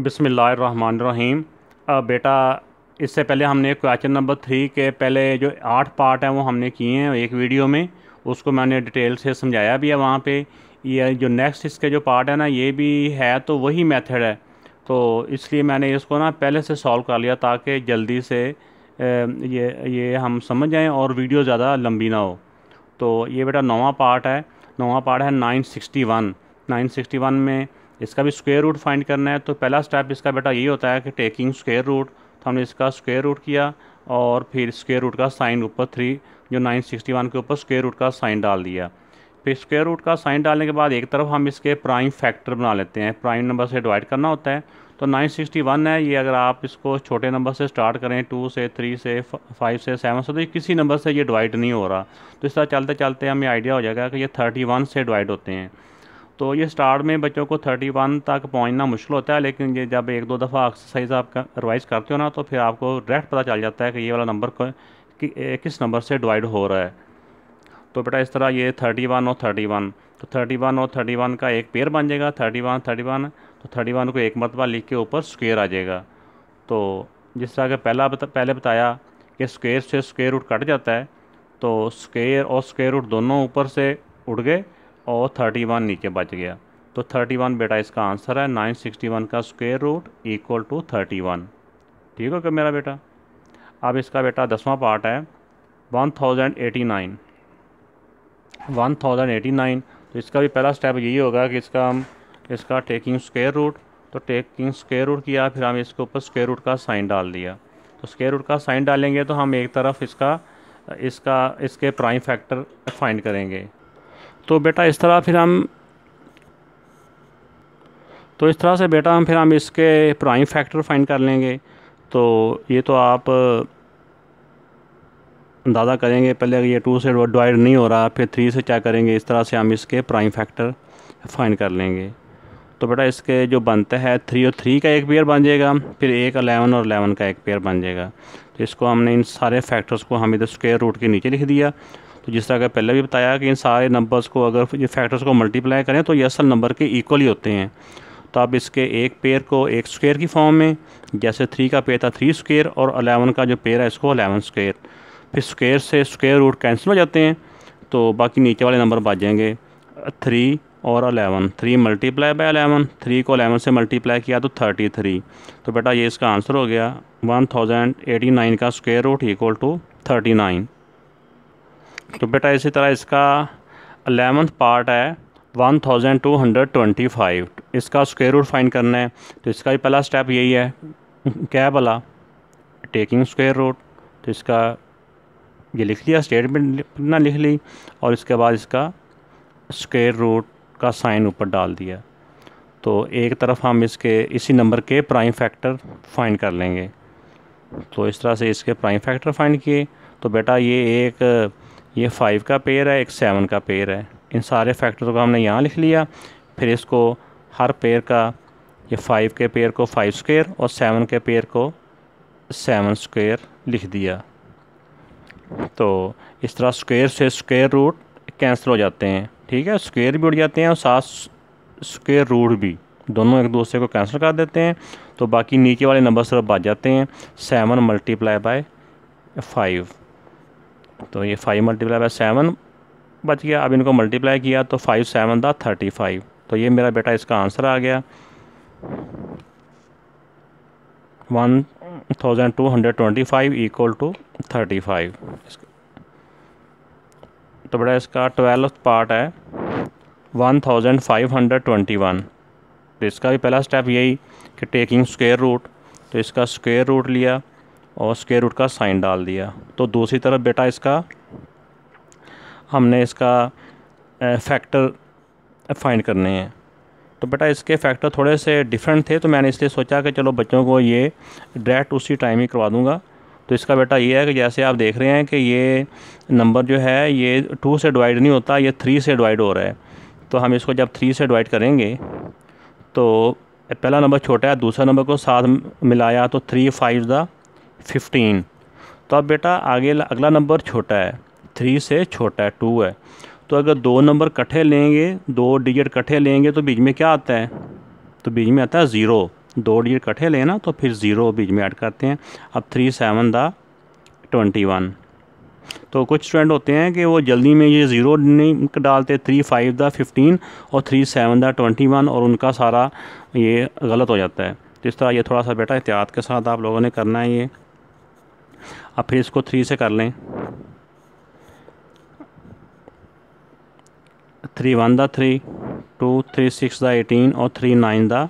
बिसमीम बेटा इससे पहले हमने क्वेश्चन नंबर थ्री के पहले जो आठ पार्ट हैं वो हमने किए हैं एक वीडियो में उसको मैंने डिटेल से समझाया भी है वहाँ पे ये जो नेक्स्ट इसके जो पार्ट है ना ये भी है तो वही मेथड है तो इसलिए मैंने इसको ना पहले से सॉल्व कर लिया ताकि जल्दी से ये ये हम समझ जाएँ और वीडियो ज़्यादा लंबी ना हो तो ये बेटा नवा पार्ट है नवा पार्ट है nine sixty one nine sixty one में इसका भी स्क्वेयर रूट फाइंड करना है तो पहला स्टेप इसका बेटा यही होता है कि टेकिंग स्क्वेयर रूट तो हमने इसका स्क्वेयर रूट किया और फिर स्क्वेयर रूट का साइन ऊपर थ्री जो 961 के ऊपर स्क्वेयर रूट का साइन डाल दिया फिर स्क्वेयर रूट का साइन डालने के बाद एक तरफ हम इसके प्राइम फैक्टर बना लेते हैं प्राइम नंबर से डिवाइड करना होता है तो 961 है ये अगर आप इसको छोटे नंबर से स्टार्ट करें टू से थ्री से फाइव से सेवन से तो ये किसी नंबर से ये डिवाइड नहीं हो रहा तो इस तरह चलते चलते हमें आइडिया हो जाएगा कि ये 31 से डिवाइड होते हैं तो ये स्टार्ट में बच्चों को थर्टी वन तक पहुंचना मुश्किल होता है लेकिन ये जब एक दो दफ़ा एक्सरसाइज आप रिवाइज करते हो ना तो फिर आपको डायरेक्ट पता चल जाता है कि ये वाला नंबर कि, किस नंबर से डिवाइड हो रहा है तो बेटा इस तरह ये थर्टी वन और थर्टी वन तो थर्टी वन और थर्टी वन का एक पेयर बन जाएगा थर्टी वन थर्टी वन तो थर्टी वन को एक मरतबा लिख के ऊपर स्क्वेयर आ जाएगा तो जिस तरह के पहला बता, पहले बताया कि स्क्वेयर से स्क्वेयर रूट कट जाता है तो स्क्वेयर और स्क्वेयर रूट दोनों ऊपर से उड़ गए और 31 नीचे बच गया तो 31 बेटा इसका आंसर है 961 का स्क्वेयर रूट इक्वल टू 31 ठीक हो क्या मेरा बेटा अब इसका बेटा दसवां पार्ट है 1089 1089 तो इसका भी पहला स्टेप यही होगा कि इसका हम इसका टेकिंग स्क्वेयर रूट तो टेकिंग स्क्वेयर रूट किया फिर हम इसके ऊपर स्क्वेयर रूट का साइन डाल दिया तो स्क्वेयर रूट का साइन डालेंगे तो हम एक तरफ इसका इसका इसके प्राइम फैक्टर फाइंड करेंगे तो बेटा इस तरह फिर हम तो इस तरह से बेटा हम फिर हम इसके प्राइम फैक्टर फाइंड कर लेंगे तो ये तो आप अंदाज़ा करेंगे पहले ये टू से डिवाइड नहीं हो रहा फिर थ्री से क्या करेंगे इस तरह से हम इसके प्राइम फैक्टर फाइंड कर लेंगे तो बेटा इसके जो बनता है थ्री और थ्री का एक पेयर बन जाएगा फिर एक अलेवन और अलेवन का एक पेयर बन जाएगा तो इसको हमने इन सारे फैक्टर्स को हम इधर स्क्वेयर रूट के नीचे लिख दिया तो जिस तरह का पहले भी बताया कि इन सारे नंबर्स को अगर ये फैक्टर्स को मल्टीप्लाई करें तो ये असल नंबर के इक्वल ही होते हैं तो आप इसके एक पेयर को एक स्क्वेयर की फॉर्म में जैसे थ्री का पेयर था थ्री स्क्वेयर और अलेवन का जो पेयर है इसको अलेवन स्क्वेयर फिर स्क्वेयर से स्क्वेयर रूट कैंसिल हो जाते हैं तो बाकी नीचे वाले नंबर बच जाएंगे थ्री और eleven three multiply by eleven three को अलेवन से मल्टीप्लाई किया तो थर्टी थ्री तो बेटा ये इसका आंसर हो गया वन थाउजेंड एटी नाइन का square root equal to thirty nine तो बेटा इसी तरह इसका अलेवंथ पार्ट है one thousand two hundred twenty five इसका स्क्वेयर रूट फाइंड करना है तो इसका भी पहला स्टेप यही है क्या भला टेकिंग स्क्वेयर रूट तो इसका ये लिख लिया स्टेटमेंट ना लिख ली और इसके बाद इसका स्क्वेयर रूट का साइन ऊपर डाल दिया तो एक तरफ हम इसके इसी नंबर के प्राइम फैक्टर फाइंड कर लेंगे तो इस तरह से इसके प्राइम फैक्टर फाइंड किए तो बेटा ये एक ये फाइव का पेयर है एक सेवन का पेयर है इन सारे फैक्टर को हमने यहाँ लिख लिया फिर इसको हर पेयर का ये फाइव के पेयर को फाइव स्क्वेयर और सेवन के पेयर को सेवन स्क्वेयर लिख दिया तो इस तरह स्क्वेयर से स्क्वेयर रूट कैंसिल हो जाते हैं ठीक है स्क्वेयर भी उड़ जाते हैं और साथ स्क्वेयर रूट भी दोनों एक दूसरे को कैंसिल कर देते हैं तो बाकी नीचे वाले नंबर सिर्फ बच जाते हैं सेवन मल्टीप्लाई बाय फाइव तो ये फाइव मल्टीप्लाई बाय सेवन बच गया अब इनको मल्टीप्लाई किया तो फाइव सेवन था थर्टी फाइव तो ये मेरा बेटा इसका आंसर आ गया one thousand two hundred twenty five equal to thirty five तो बेटा इसका ट्वेल्थ पार्ट है one thousand five hundred twenty one तो इसका भी पहला स्टेप यही कि टेकिंग स्क्वेयर रूट तो इसका स्क्वेयर रूट लिया और स्केयर रूट का साइन डाल दिया तो दूसरी तरफ बेटा इसका हमने इसका फैक्टर फाइंड करने हैं तो बेटा इसके फैक्टर थोड़े से डिफरेंट थे तो मैंने इसलिए सोचा कि चलो बच्चों को ये डायरेक्ट उसी टाइम ही करवा दूँगा तो इसका बेटा ये है कि जैसे आप देख रहे हैं कि ये नंबर जो है ये टू से डिवाइड नहीं होता ये थ्री से डिवाइड हो रहा है तो हम इसको जब थ्री से डिवाइड करेंगे तो पहला नंबर छोटा है दूसरा नंबर को साथ मिलाया तो थ्री फाइव दा फिफ्टीन तो अब बेटा आगे अगला नंबर छोटा है थ्री से छोटा है टू है तो अगर दो नंबर कट्ठे लेंगे दो डिजिट कट्ठे लेंगे तो बीच में क्या आता है तो बीच में आता है ज़ीरो दो डिजिट कट्ठे लेना तो फिर ज़ीरो बीच में ऐड करते हैं अब three seven the twenty one तो कुछ स्टूडेंट होते हैं कि वो जल्दी में ये ज़ीरो नहीं डालते थ्री फाइव द फिफ्टीन और three seven the twenty one और उनका सारा ये गलत हो जाता है तो इस तरह ये थोड़ा सा बेटा एहतियात के साथ आप लोगों ने करना है ये अब फिर इसको थ्री से कर लें three one the three two three six the eighteen और three nine the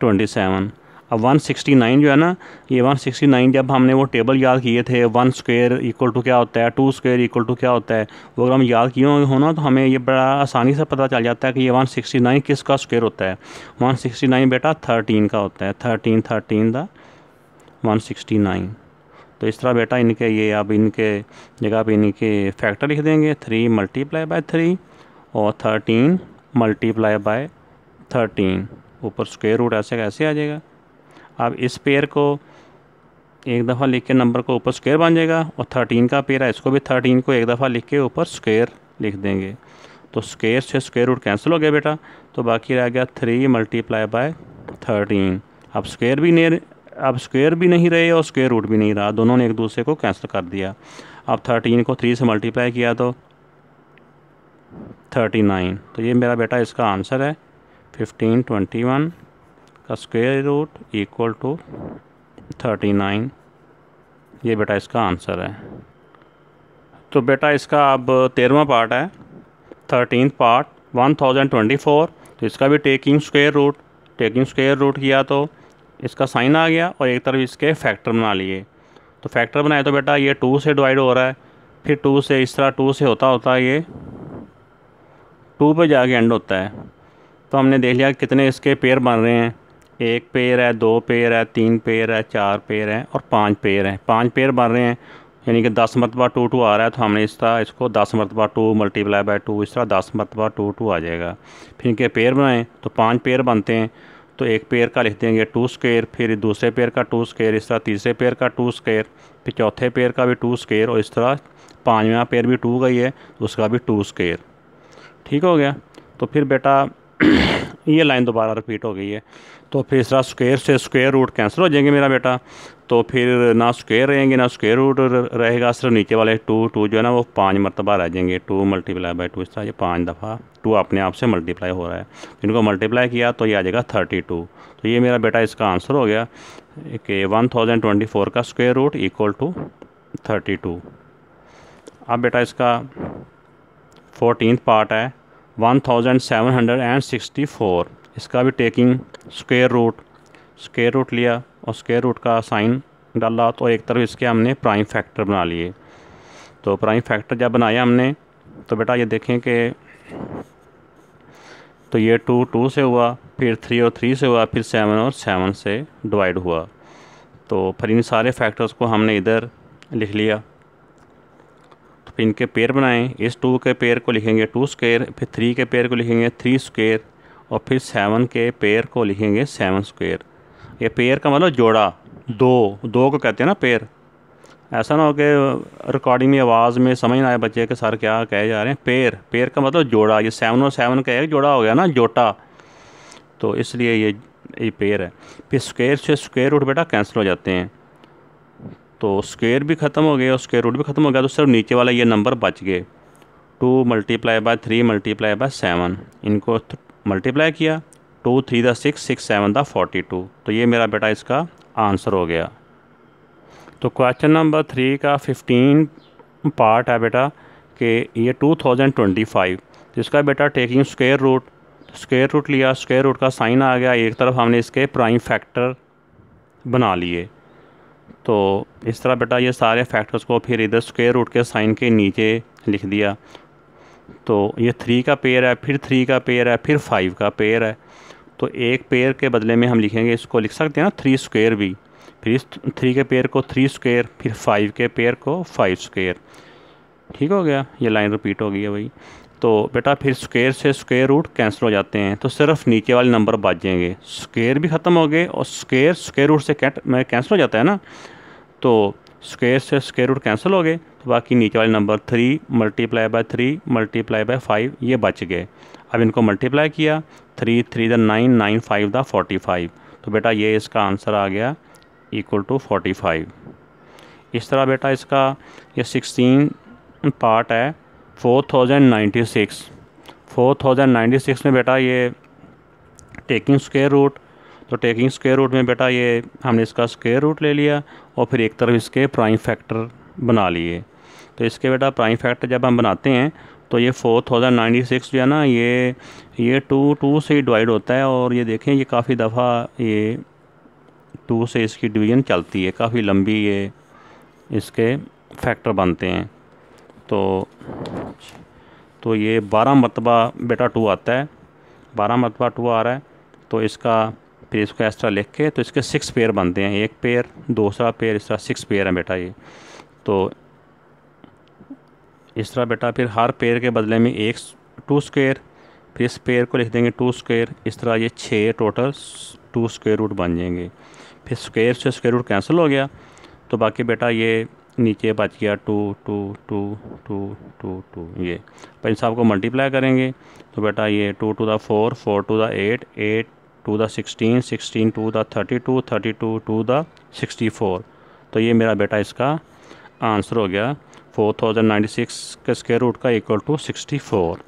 twenty seven अब वन सिक्सटी नाइन जो है ना ये वन सिक्सटी नाइन जब हमने वो टेबल याद किए थे वन स्क्वेयर इक्वल टू क्या होता है टू स्क्वेयर इक्वल टू क्या होता है वो अगर हम याद किए हो ना तो हमें ये बड़ा आसानी से पता चल जाता है कि ये वन सिक्सटी नाइन किस का स्क्वेयर होता है वन सिक्सटी नाइन बेटा थर्टीन का होता है थर्टीन 13 द नाइन तो इस तरह बेटा इनके ये आप इनके जगह पे इनके फैक्टर लिख देंगे थ्री मल्टीप्लाई बाय थ्री और थर्टीन मल्टीप्लाई बाय थर्टीन ऊपर स्क्वेयर रूट ऐसे कैसे आ जाएगा अब इस पेयर को एक दफ़ा लिख के नंबर को ऊपर स्क्वेयर बन जाएगा और थर्टीन का पेयर है इसको भी थर्टीन को एक दफ़ा लिख के ऊपर स्क्वेयर लिख देंगे तो स्केयर से स्क्वेयर रूट कैंसिल हो गया बेटा तो बाकी रह गया थ्री मल्टीप्लाई बाय थर्टीन अब स्क्वेयर भी नियर अब स्क्वेयर भी नहीं रहे और स्क्वेयर रूट भी नहीं रहा दोनों ने एक दूसरे को कैंसिल कर दिया अब थर्टीन को थ्री से मल्टीप्लाई किया तो थर्टी नाइन तो ये मेरा बेटा इसका आंसर है फिफ्टीन ट्वेंटी वन का square root equal to thirty nine ये बेटा इसका आंसर है तो बेटा इसका अब तेरहवा पार्ट है thirteen part one thousand twenty four तो इसका भी taking square root taking square root किया तो इसका साइन आ गया और एक तरफ इसके फैक्टर बना लिए तो फैक्टर बनाए तो बेटा ये टू से डिवाइड हो रहा है फिर टू से इस तरह टू से होता होता ये टू पे जाके एंड होता है तो हमने देख लिया कितने इसके पेयर बन रहे हैं एक पेयर है दो पेयर है तीन पेयर है चार पेयर है और पांच पेयर हैं पांच पेयर बन रहे हैं यानी कि दस मरतबा टू टू आ रहा है तो हमने इस तरह इसको दस मरतबा टू मल्टीप्लाई बाई टू इस तरह दस मरतबा टू टू आ जाएगा फिर इनके पेयर बनाएँ तो पाँच पेयर बनते हैं तो एक पेयर का लिख देंगे टू स्केयर फिर दूसरे पेयर का टू स्केयर इस तरह तीसरे पेयर का टू स्केयर फिर चौथे पेयर का भी टू स्केयर और इस तरह पाँचवा पेयर भी टू गई है उसका भी टू स्केयर ठीक हो गया तो फिर बेटा ये लाइन दोबारा रिपीट हो गई है तो फिर इस तरह स्क्वेयर से स्क्वेयर रूट कैंसिल हो जाएंगे मेरा बेटा तो फिर ना स्क्वेयर रहेंगे ना स्क्वेयर रूट रहेगा सिर्फ नीचे वाले टू टू जो है ना वो पाँच मरतबा रह जाएंगे टू मल्टीप्लाई बाई टू इस तरह ये पाँच दफ़ा टू अपने आप से मल्टीप्लाई हो रहा है इनको मल्टीप्लाई किया तो ये आ जाएगा थर्टी टू तो ये मेरा बेटा इसका आंसर हो गया कि वन थाउजेंड ट्वेंटी फोर का square root equal to thirty two अब बेटा इसका फोर्टीन पार्ट है 1764 इसका भी taking square root square root लिया और स्क्वेयर रूट का साइन डाला तो एक तरफ इसके हमने प्राइम फैक्टर बना लिए तो प्राइम फैक्टर जब बनाया हमने तो बेटा ये देखें कि तो ये टू टू से हुआ फिर थ्री और थ्री से हुआ फिर सेवन और सेवन से डिवाइड हुआ तो फिर इन सारे फैक्टर्स को हमने इधर लिख लिया इनके पेयर बनाएं इस टू के पेयर को लिखेंगे टू स्केयर फिर थ्री के पेयर को लिखेंगे थ्री स्केयर और फिर सेवन के पेयर को लिखेंगे सेवन स्क्वेयर ये पेयर का मतलब जोड़ा दो दो को कहते हैं ना पेयर ऐसा ना हो कि रिकॉर्डिंग में आवाज़ में समझ ना आए बच्चे के सर क्या कहे जा रहे हैं पेयर पेयर का मतलब जोड़ा ये सेवन और सेवन का एक जोड़ा हो गया ना जोटा तो इसलिए ये ये पेयर है फिर स्क्वेयर से स्क्वेयर रूट बेटा कैंसिल हो जाते हैं तो स्क्वेयर भी ख़त्म हो गया और स्क्वेयर रूट भी ख़त्म हो गया तो सिर्फ नीचे वाला ये नंबर बच गए two multiply by three multiply by seven इनको मल्टीप्लाई किया two three the six six seven the forty two तो ये मेरा बेटा इसका आंसर हो गया तो क्वेश्चन नंबर थ्री का फिफ्टीन पार्ट है बेटा कि ये टू थाउजेंड ट्वेंटी फाइव जिसका बेटा taking square root square root लिया स्क्वेयर रूट का साइन आ गया एक तरफ हमने इसके प्राइम फैक्टर बना लिए तो इस तरह बेटा ये सारे फैक्टर्स को फिर इधर स्क्वेयर रूट के साइन के नीचे लिख दिया तो ये थ्री का पेयर है फिर थ्री का पेयर है फिर फाइव का पेयर है तो एक पेयर के बदले में हम लिखेंगे इसको लिख सकते हैं ना थ्री स्क्वेयर भी फिर इस थ्री के पेयर को थ्री स्क्वेयर फिर फाइव के पेयर को फाइव स्क्वेयर ठीक हो गया ये लाइन रिपीट हो गई है भाई तो बेटा फिर स्क्वेयर से स्क्वेयर रूट कैंसिल हो जाते हैं तो सिर्फ नीचे वाले नंबर बच जाएंगे स्क्वेयर भी ख़त्म हो गए और स्क्वेयर स्क्वेयर रूट से मैं कैंसिल हो जाता है ना तो स्क्वेयर से स्क्वेयर रूट कैंसिल हो गए तो बाकी नीचे वाले number three multiply by three multiply by five ये बच गए अब इनको मल्टीप्लाई किया three three the nine nine five the forty five तो बेटा ये इसका आंसर आ गया इक्वल टू फोर्टी फाइव इस तरह बेटा इसका ये सिक्सटीन पार्ट है four thousand ninety six four thousand ninety six में बेटा ये टेकिंग स्केयर रूट तो टेकिंग स्केयर रूट में बेटा ये हमने इसका स्केयर रूट ले लिया और फिर एक तरफ इसके प्राइम फैक्टर बना लिए तो इसके बेटा प्राइम फैक्टर जब हम बनाते हैं तो ये फोर थाउजेंड नाइन्टी सिक्स जो है ना ये ये टू टू से ही डिवाइड होता है और ये देखें ये काफ़ी दफ़ा ये टू से इसकी डिवीज़न चलती है काफ़ी लंबी ये इसके फैक्टर बनते हैं तो तो ये बारह मरतबा बेटा टू आता है बारह मरतबा टू आ रहा है तो इसका फिर इसको एक्स्ट्रा लिख के तो इसके सिक्स पेयर बनते हैं एक पेयर दूसरा पेयर इस तरह सिक्स पेयर है बेटा ये तो इस तरह बेटा फिर हर पेयर के बदले में एक टू स्क्वेयर फिर इस पेयर को लिख देंगे टू स्क्वेयर इस तरह ये छः टोटल टू स्क्वेयर रूट बन जाएंगे फिर स्क्वेयर से स्क्वेयर रूट कैंसिल हो गया तो बाकी बेटा ये नीचे बच गया two two two two two two ये पर इन सबको मल्टीप्लाई करेंगे तो बेटा ये two two the four four two the eight eight two the sixteen sixteen two the thirty two thirty two two the sixty four तो ये मेरा बेटा इसका आंसर हो गया फोर थाउजेंड नाइन्टी सिक्स के स्केयर रूट का इक्वल टू सिक्सटी फोर